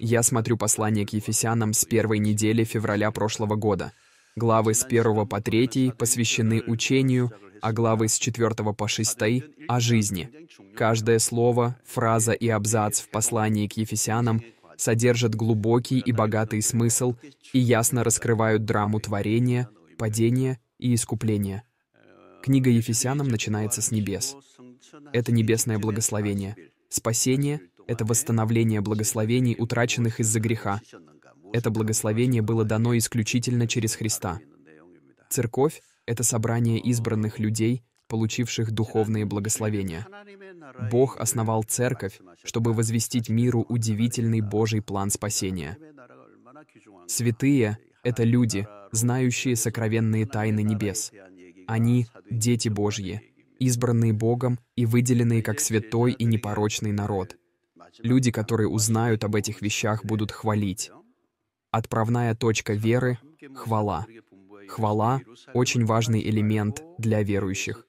Я смотрю послание к Ефесянам с первой недели февраля прошлого года. Главы с 1 по 3 посвящены учению, а главы с 4 по 6 — о жизни. Каждое слово, фраза и абзац в послании к Ефесянам содержат глубокий и богатый смысл и ясно раскрывают драму творения, падения и искупления. Книга Ефесянам начинается с небес. — это небесное благословение. Спасение — это восстановление благословений, утраченных из-за греха. Это благословение было дано исключительно через Христа. Церковь — это собрание избранных людей, получивших духовные благословения. Бог основал церковь, чтобы возвестить миру удивительный Божий план спасения. Святые — это люди, знающие сокровенные тайны небес. Они — дети Божьи, избранные Богом и выделенные как святой и непорочный народ. Люди, которые узнают об этих вещах, будут хвалить. Отправная точка веры — хвала. Хвала — очень важный элемент для верующих.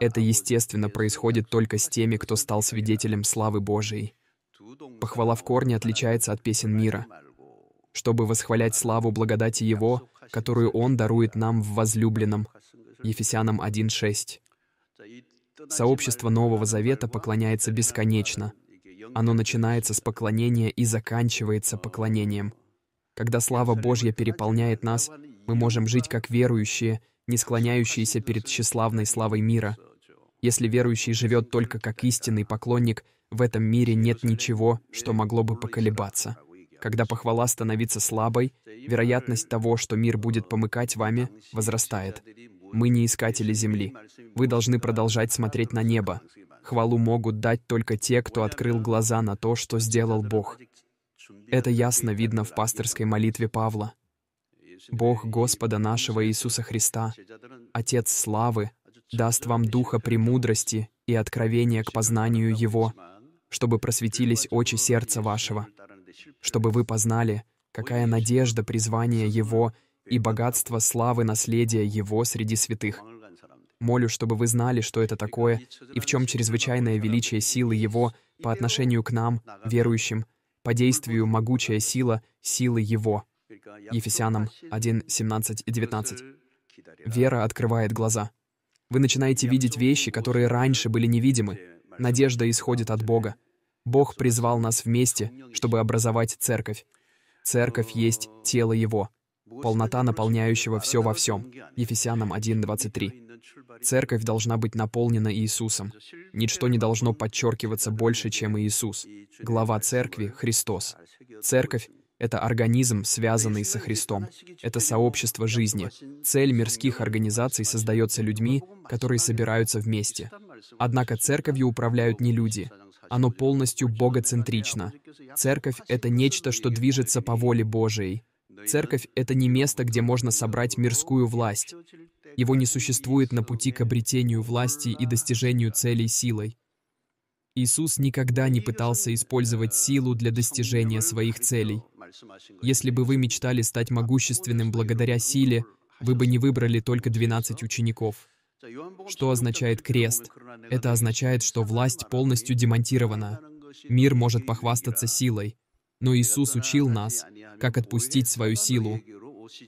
Это, естественно, происходит только с теми, кто стал свидетелем славы Божией. Похвала в корне отличается от песен мира. Чтобы восхвалять славу благодати Его, которую Он дарует нам в возлюбленном. Ефесянам 1.6. Сообщество Нового Завета поклоняется бесконечно. Оно начинается с поклонения и заканчивается поклонением. Когда слава Божья переполняет нас, мы можем жить как верующие, не склоняющиеся перед тщеславной славой мира. Если верующий живет только как истинный поклонник, в этом мире нет ничего, что могло бы поколебаться. Когда похвала становится слабой, вероятность того, что мир будет помыкать вами, возрастает. Мы не искатели земли. Вы должны продолжать смотреть на небо. Хвалу могут дать только те, кто открыл глаза на то, что сделал Бог. Это ясно видно в пасторской молитве Павла. Бог Господа нашего Иисуса Христа, Отец славы, даст вам духа премудрости и откровения к познанию Его, чтобы просветились очи сердца вашего, чтобы вы познали, какая надежда призвания Его — и богатство славы наследия Его среди святых. Молю, чтобы вы знали, что это такое, и в чем чрезвычайное величие силы Его по отношению к нам, верующим, по действию могучая сила силы Его. Ефесянам 1, 17 и 19. Вера открывает глаза. Вы начинаете видеть вещи, которые раньше были невидимы. Надежда исходит от Бога. Бог призвал нас вместе, чтобы образовать церковь. Церковь есть тело Его полнота наполняющего все во всем. Ефесянам 1.23. Церковь должна быть наполнена Иисусом. Ничто не должно подчеркиваться больше, чем Иисус. Глава церкви — Христос. Церковь — это организм, связанный со Христом. Это сообщество жизни. Цель мирских организаций создается людьми, которые собираются вместе. Однако церковью управляют не люди. Оно полностью богоцентрично. Церковь — это нечто, что движется по воле Божией. Церковь — это не место, где можно собрать мирскую власть. Его не существует на пути к обретению власти и достижению целей силой. Иисус никогда не пытался использовать силу для достижения своих целей. Если бы вы мечтали стать могущественным благодаря силе, вы бы не выбрали только 12 учеников. Что означает крест? Это означает, что власть полностью демонтирована. Мир может похвастаться силой. Но Иисус учил нас, как отпустить свою силу.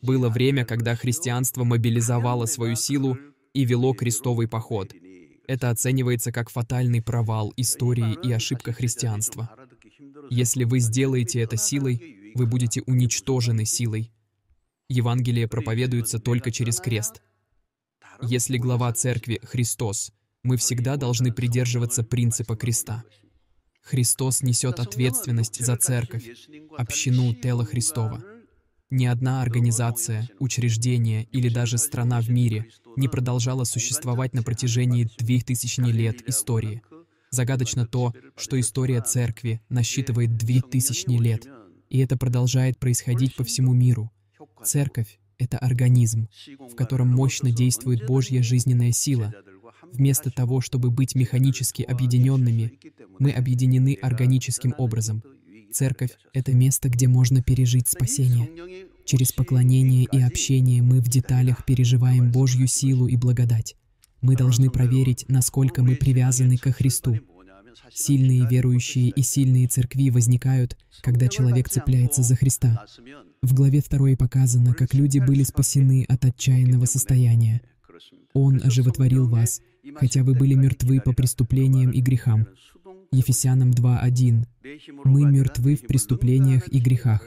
Было время, когда христианство мобилизовало свою силу и вело крестовый поход. Это оценивается как фатальный провал истории и ошибка христианства. Если вы сделаете это силой, вы будете уничтожены силой. Евангелие проповедуется только через крест. Если глава церкви — Христос, мы всегда должны придерживаться принципа креста. Христос несет ответственность за церковь, общину тела ну, Христова. Ни одна организация, учреждение или даже страна в мире не продолжала существовать на протяжении двух тысячи лет истории. Загадочно то, что история церкви насчитывает две тысячи лет, и это продолжает происходить по всему миру. Церковь — это организм, в котором мощно действует Божья жизненная сила. Вместо того, чтобы быть механически объединенными, мы объединены органическим образом. Церковь — это место, где можно пережить спасение. Через поклонение и общение мы в деталях переживаем Божью силу и благодать. Мы должны проверить, насколько мы привязаны ко Христу. Сильные верующие и сильные церкви возникают, когда человек цепляется за Христа. В главе 2 показано, как люди были спасены от отчаянного состояния. Он оживотворил вас, хотя вы были мертвы по преступлениям и грехам. Ефесянам 2.1. «Мы мертвы в преступлениях и грехах».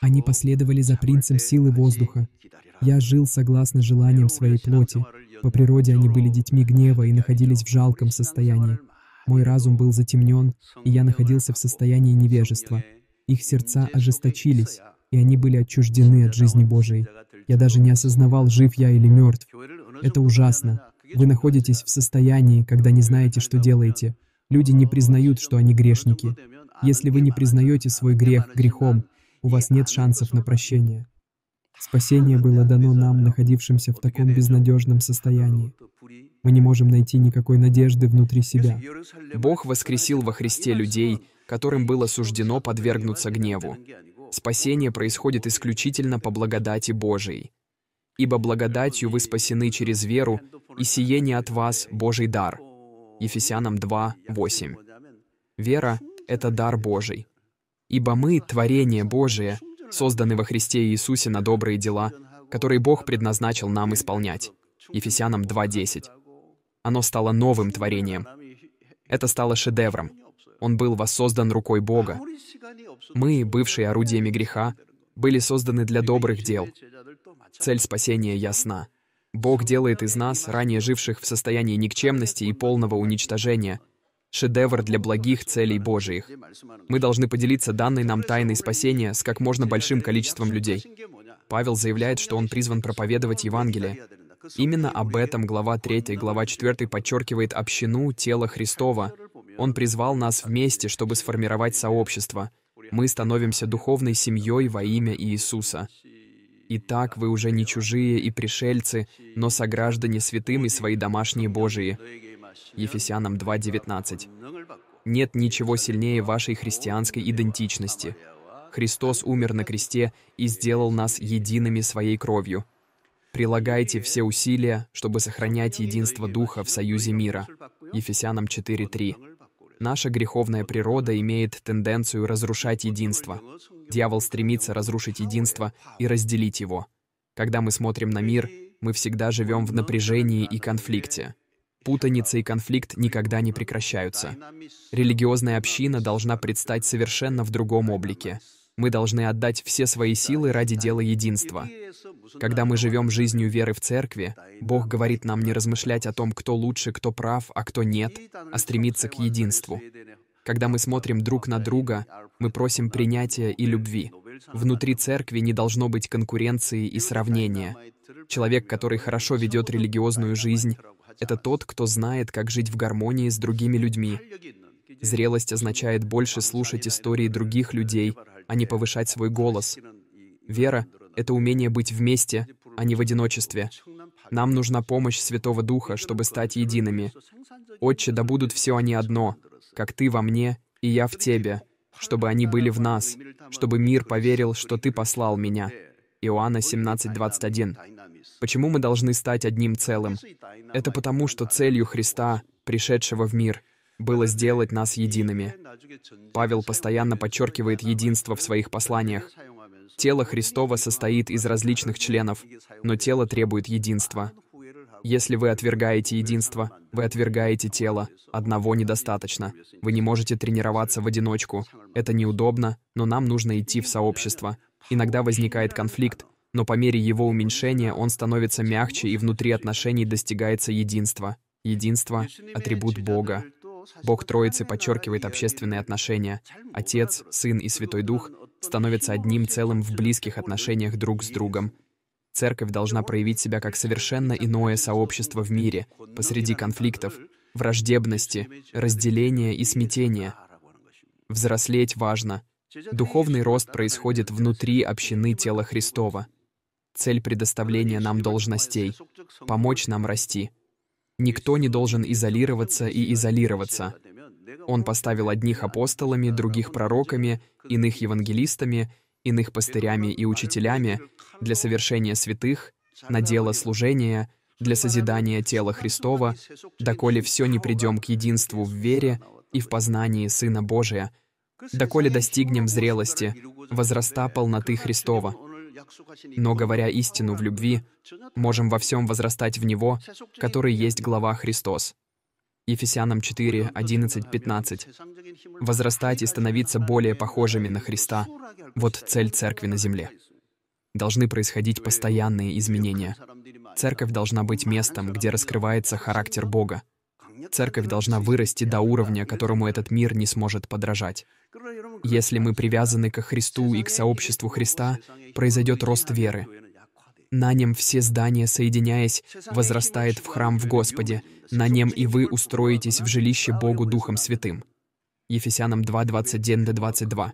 Они последовали за принцем силы воздуха. Я жил согласно желаниям своей плоти. По природе они были детьми гнева и находились в жалком состоянии. Мой разум был затемнен, и я находился в состоянии невежества. Их сердца ожесточились, и они были отчуждены от жизни Божией. Я даже не осознавал, жив я или мертв. Это ужасно. Вы находитесь в состоянии, когда не знаете, что делаете. Люди не признают, что они грешники. Если вы не признаете свой грех грехом, у вас нет шансов на прощение. Спасение было дано нам, находившимся в таком безнадежном состоянии. Мы не можем найти никакой надежды внутри себя. Бог воскресил во Христе людей, которым было суждено подвергнуться гневу. Спасение происходит исключительно по благодати Божией. Ибо благодатью вы спасены через веру, и сие не от вас Божий дар — Ефесянам 2, 8. Вера — это дар Божий. «Ибо мы, творение Божие, созданы во Христе Иисусе на добрые дела, которые Бог предназначил нам исполнять». Ефесянам 2.10. Оно стало новым творением. Это стало шедевром. Он был воссоздан рукой Бога. Мы, бывшие орудиями греха, были созданы для добрых дел. Цель спасения ясна. Бог делает из нас, ранее живших в состоянии никчемности и полного уничтожения, шедевр для благих целей Божиих. Мы должны поделиться данной нам тайной спасения с как можно большим количеством людей. Павел заявляет, что он призван проповедовать Евангелие. Именно об этом глава 3, глава 4 подчеркивает общину тела Христова. Он призвал нас вместе, чтобы сформировать сообщество. Мы становимся духовной семьей во имя Иисуса. «Итак вы уже не чужие и пришельцы, но сограждане святым и свои домашние Божии». Ефесянам 2.19. Нет ничего сильнее вашей христианской идентичности. Христос умер на кресте и сделал нас едиными своей кровью. Прилагайте все усилия, чтобы сохранять единство Духа в союзе мира. Ефесянам 4.3. Наша греховная природа имеет тенденцию разрушать единство. Дьявол стремится разрушить единство и разделить его. Когда мы смотрим на мир, мы всегда живем в напряжении и конфликте. Путаница и конфликт никогда не прекращаются. Религиозная община должна предстать совершенно в другом облике — мы должны отдать все свои силы ради дела единства. Когда мы живем жизнью веры в церкви, Бог говорит нам не размышлять о том, кто лучше, кто прав, а кто нет, а стремиться к единству. Когда мы смотрим друг на друга, мы просим принятия и любви. Внутри церкви не должно быть конкуренции и сравнения. Человек, который хорошо ведет религиозную жизнь, это тот, кто знает, как жить в гармонии с другими людьми. Зрелость означает больше слушать истории других людей а не повышать свой голос. Вера — это умение быть вместе, а не в одиночестве. Нам нужна помощь Святого Духа, чтобы стать едиными. «Отче, да будут все они одно, как Ты во мне, и я в Тебе, чтобы они были в нас, чтобы мир поверил, что Ты послал меня». Иоанна 17:21. Почему мы должны стать одним целым? Это потому, что целью Христа, пришедшего в мир, было сделать нас едиными. Павел постоянно подчеркивает единство в своих посланиях. Тело Христова состоит из различных членов, но тело требует единства. Если вы отвергаете единство, вы отвергаете тело. Одного недостаточно. Вы не можете тренироваться в одиночку. Это неудобно, но нам нужно идти в сообщество. Иногда возникает конфликт, но по мере его уменьшения он становится мягче и внутри отношений достигается единство. Единство — атрибут Бога. Бог Троицы подчеркивает общественные отношения. Отец, Сын и Святой Дух становятся одним целым в близких отношениях друг с другом. Церковь должна проявить себя как совершенно иное сообщество в мире, посреди конфликтов, враждебности, разделения и смятения. Взрослеть важно. Духовный рост происходит внутри общины тела Христова. Цель предоставления нам должностей — помочь нам расти — Никто не должен изолироваться и изолироваться. Он поставил одних апостолами, других пророками, иных евангелистами, иных пастырями и учителями для совершения святых, на дело служения, для созидания тела Христова, доколе все не придем к единству в вере и в познании Сына Божия, доколе достигнем зрелости, возраста полноты Христова. Но, говоря истину в любви, можем во всем возрастать в Него, который есть глава Христос. Ефесянам 4, 11, 15. Возрастать и становиться более похожими на Христа — вот цель Церкви на земле. Должны происходить постоянные изменения. Церковь должна быть местом, где раскрывается характер Бога. Церковь должна вырасти до уровня, которому этот мир не сможет подражать. Если мы привязаны ко Христу и к сообществу Христа, произойдет рост веры. На нем все здания, соединяясь, возрастает в храм в Господе. На нем и вы устроитесь в жилище Богу Духом Святым. Ефесянам 2, 21-22.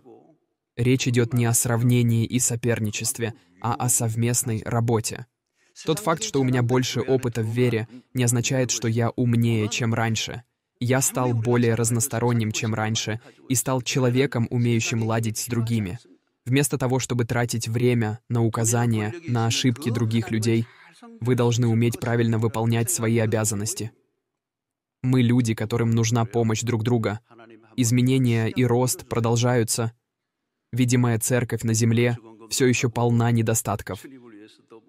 Речь идет не о сравнении и соперничестве, а о совместной работе. Тот факт, что у меня больше опыта в вере, не означает, что я умнее, чем раньше — я стал более разносторонним, чем раньше, и стал человеком, умеющим ладить с другими. Вместо того, чтобы тратить время на указания, на ошибки других людей, вы должны уметь правильно выполнять свои обязанности. Мы люди, которым нужна помощь друг друга. Изменения и рост продолжаются. Видимая церковь на земле все еще полна недостатков.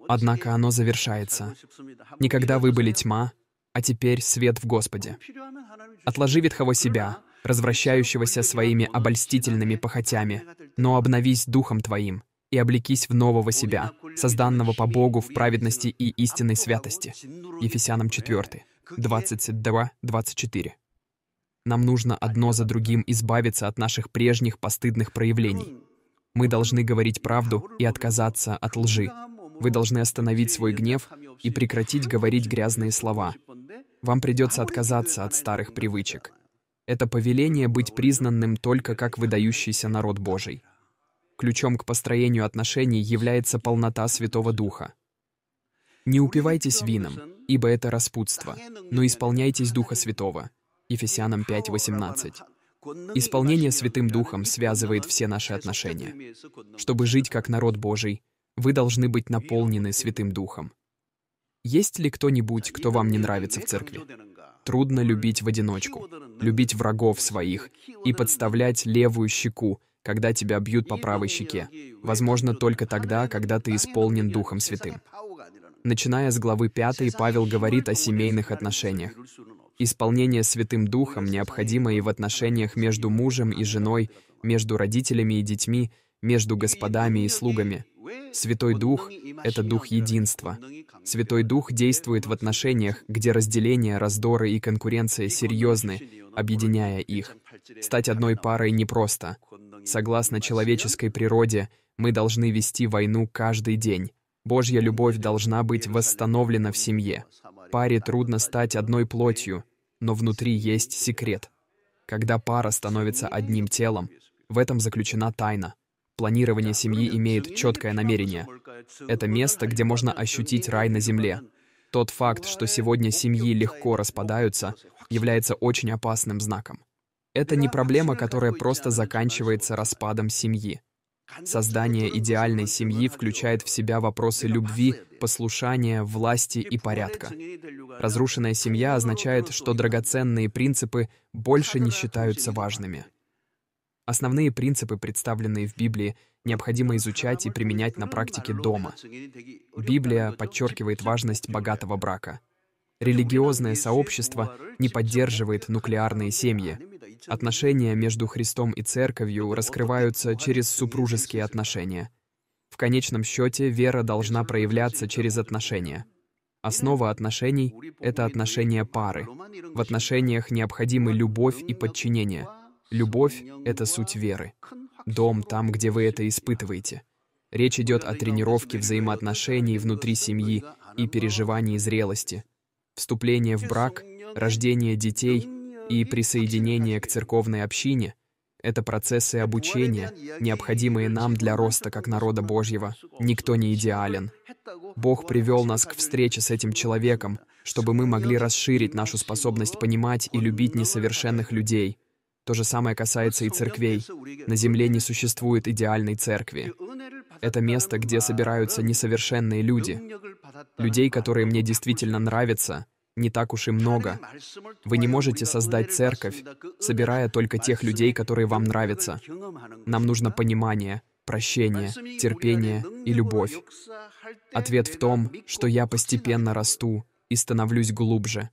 Однако оно завершается. Никогда вы были тьма, а теперь свет в Господе. Отложи ветхого себя, развращающегося своими обольстительными похотями, но обновись духом твоим и облекись в нового себя, созданного по Богу в праведности и истинной святости. Ефесянам 4, 22-24. Нам нужно одно за другим избавиться от наших прежних постыдных проявлений. Мы должны говорить правду и отказаться от лжи. Вы должны остановить свой гнев и прекратить говорить грязные слова, вам придется отказаться от старых привычек. Это повеление быть признанным только как выдающийся народ Божий. Ключом к построению отношений является полнота Святого Духа. Не упивайтесь вином, ибо это распутство, но исполняйтесь Духа Святого. Ефесянам 5:18. Исполнение Святым Духом связывает все наши отношения. Чтобы жить как народ Божий, вы должны быть наполнены Святым Духом. Есть ли кто-нибудь, кто вам не нравится в церкви? Трудно любить в одиночку, любить врагов своих и подставлять левую щеку, когда тебя бьют по правой щеке. Возможно, только тогда, когда ты исполнен Духом Святым. Начиная с главы 5, Павел говорит о семейных отношениях. Исполнение Святым Духом необходимо и в отношениях между мужем и женой, между родителями и детьми, между господами и слугами. Святой Дух — это Дух единства, Святой Дух действует в отношениях, где разделение, раздоры и конкуренция серьезны, объединяя их. Стать одной парой непросто. Согласно человеческой природе, мы должны вести войну каждый день. Божья любовь должна быть восстановлена в семье. Паре трудно стать одной плотью, но внутри есть секрет. Когда пара становится одним телом, в этом заключена тайна. Планирование семьи имеет четкое намерение это место, где можно ощутить рай на земле. Тот факт, что сегодня семьи легко распадаются, является очень опасным знаком. Это не проблема, которая просто заканчивается распадом семьи. Создание идеальной семьи включает в себя вопросы любви, послушания, власти и порядка. Разрушенная семья означает, что драгоценные принципы больше не считаются важными. Основные принципы, представленные в Библии, необходимо изучать и применять на практике дома. Библия подчеркивает важность богатого брака. Религиозное сообщество не поддерживает нуклеарные семьи. Отношения между Христом и Церковью раскрываются через супружеские отношения. В конечном счете вера должна проявляться через отношения. Основа отношений — это отношения пары. В отношениях необходимы любовь и подчинение — Любовь — это суть веры. Дом там, где вы это испытываете. Речь идет о тренировке взаимоотношений внутри семьи и переживании зрелости. Вступление в брак, рождение детей и присоединение к церковной общине — это процессы обучения, необходимые нам для роста как народа Божьего. Никто не идеален. Бог привел нас к встрече с этим человеком, чтобы мы могли расширить нашу способность понимать и любить несовершенных людей — то же самое касается и церквей. На земле не существует идеальной церкви. Это место, где собираются несовершенные люди. Людей, которые мне действительно нравятся, не так уж и много. Вы не можете создать церковь, собирая только тех людей, которые вам нравятся. Нам нужно понимание, прощение, терпение и любовь. Ответ в том, что я постепенно расту и становлюсь глубже.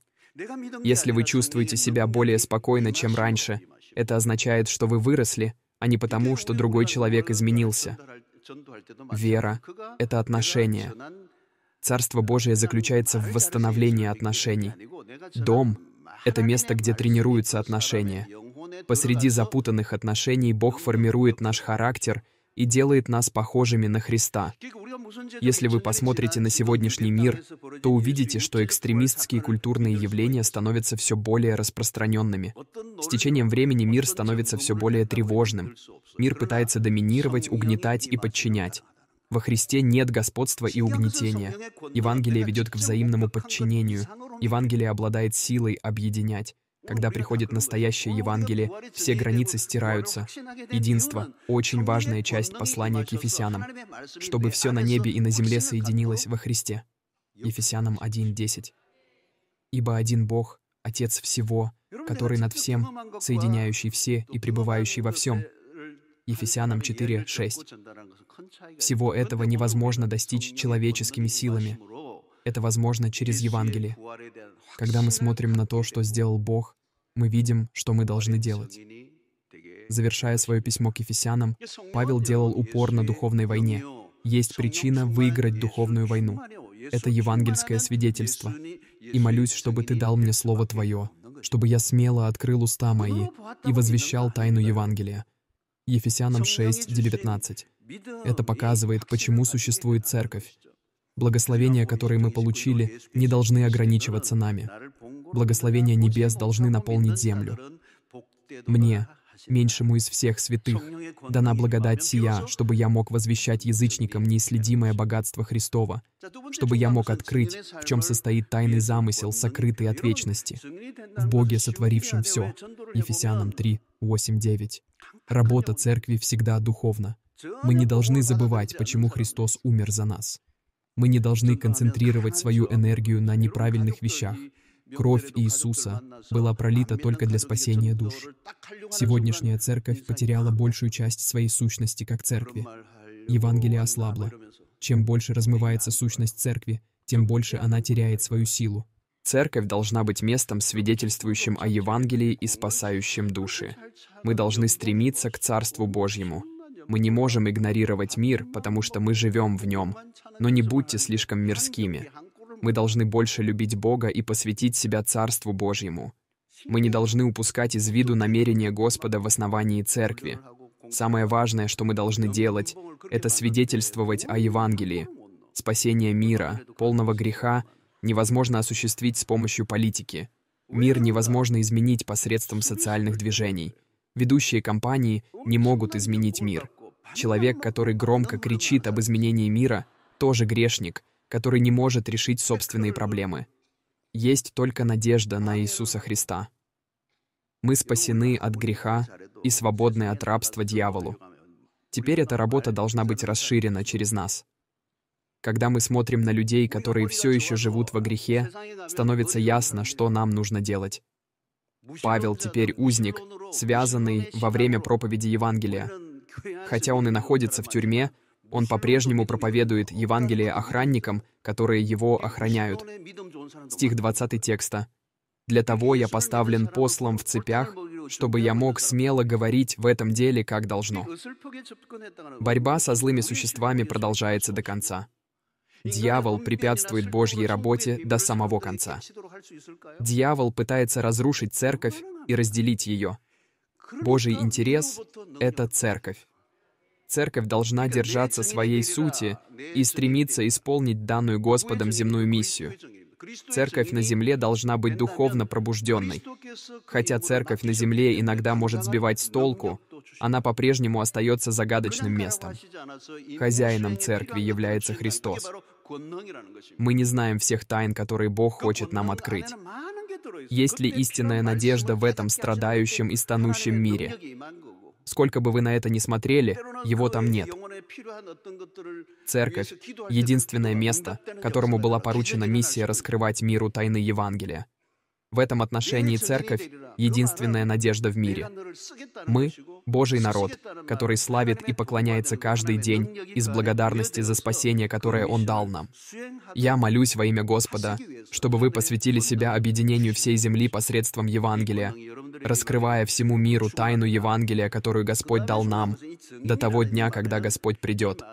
Если вы чувствуете себя более спокойно, чем раньше, это означает, что вы выросли, а не потому, что другой человек изменился. Вера — это отношения. Царство Божие заключается в восстановлении отношений. Дом — это место, где тренируются отношения. Посреди запутанных отношений Бог формирует наш характер и делает нас похожими на Христа. Если вы посмотрите на сегодняшний мир, то увидите, что экстремистские культурные явления становятся все более распространенными. С течением времени мир становится все более тревожным. Мир пытается доминировать, угнетать и подчинять. Во Христе нет господства и угнетения. Евангелие ведет к взаимному подчинению. Евангелие обладает силой объединять. Когда приходит настоящее Евангелие, все границы стираются. Единство — очень важная часть послания к Ефесянам, чтобы все на небе и на земле соединилось во Христе. Ефесянам 1.10. «Ибо один Бог, Отец всего, который над всем, соединяющий все и пребывающий во всем». Ефесянам 4.6. Всего этого невозможно достичь человеческими силами — это возможно через Евангелие. Когда мы смотрим на то, что сделал Бог, мы видим, что мы должны делать. Завершая свое письмо к Ефесянам, Павел делал упор на духовной войне. Есть причина выиграть духовную войну. Это евангельское свидетельство. И молюсь, чтобы ты дал мне слово Твое, чтобы я смело открыл уста мои и возвещал тайну Евангелия. Ефесянам 6, 19. Это показывает, почему существует церковь, Благословения, которые мы получили, не должны ограничиваться нами. Благословения небес должны наполнить землю. Мне, меньшему из всех святых, дана благодать сия, чтобы я мог возвещать язычникам неисследимое богатство Христова, чтобы я мог открыть, в чем состоит тайный замысел, сокрытый от вечности, в Боге, сотворившем все. Ефесянам 3, 8, 9. Работа церкви всегда духовна. Мы не должны забывать, почему Христос умер за нас. Мы не должны концентрировать свою энергию на неправильных вещах. Кровь Иисуса была пролита только для спасения душ. Сегодняшняя церковь потеряла большую часть своей сущности как церкви. Евангелие ослабло. Чем больше размывается сущность церкви, тем больше она теряет свою силу. Церковь должна быть местом, свидетельствующим о Евангелии и спасающим души. Мы должны стремиться к Царству Божьему — мы не можем игнорировать мир, потому что мы живем в нем. Но не будьте слишком мирскими. Мы должны больше любить Бога и посвятить себя Царству Божьему. Мы не должны упускать из виду намерения Господа в основании церкви. Самое важное, что мы должны делать, это свидетельствовать о Евангелии. Спасение мира, полного греха, невозможно осуществить с помощью политики. Мир невозможно изменить посредством социальных движений. Ведущие компании не могут изменить мир. Человек, который громко кричит об изменении мира, тоже грешник, который не может решить собственные проблемы. Есть только надежда на Иисуса Христа. Мы спасены от греха и свободны от рабства дьяволу. Теперь эта работа должна быть расширена через нас. Когда мы смотрим на людей, которые все еще живут во грехе, становится ясно, что нам нужно делать. Павел теперь узник, связанный во время проповеди Евангелия. Хотя он и находится в тюрьме, он по-прежнему проповедует Евангелие охранникам, которые его охраняют. Стих 20 текста. «Для того я поставлен послом в цепях, чтобы я мог смело говорить в этом деле, как должно». Борьба со злыми существами продолжается до конца. Дьявол препятствует Божьей работе до самого конца. Дьявол пытается разрушить церковь и разделить ее — Божий интерес — это церковь. Церковь должна держаться своей сути и стремиться исполнить данную Господом земную миссию. Церковь на земле должна быть духовно пробужденной. Хотя церковь на земле иногда может сбивать с толку, она по-прежнему остается загадочным местом. Хозяином церкви является Христос. Мы не знаем всех тайн, которые Бог хочет нам открыть. Есть ли истинная надежда в этом страдающем и станущем мире? Сколько бы вы на это ни смотрели, его там нет. Церковь — единственное место, которому была поручена миссия раскрывать миру тайны Евангелия. В этом отношении церковь — единственная надежда в мире. Мы — Божий народ, который славит и поклоняется каждый день из благодарности за спасение, которое Он дал нам. Я молюсь во имя Господа, чтобы вы посвятили себя объединению всей земли посредством Евангелия, раскрывая всему миру тайну Евангелия, которую Господь дал нам, до того дня, когда Господь придет.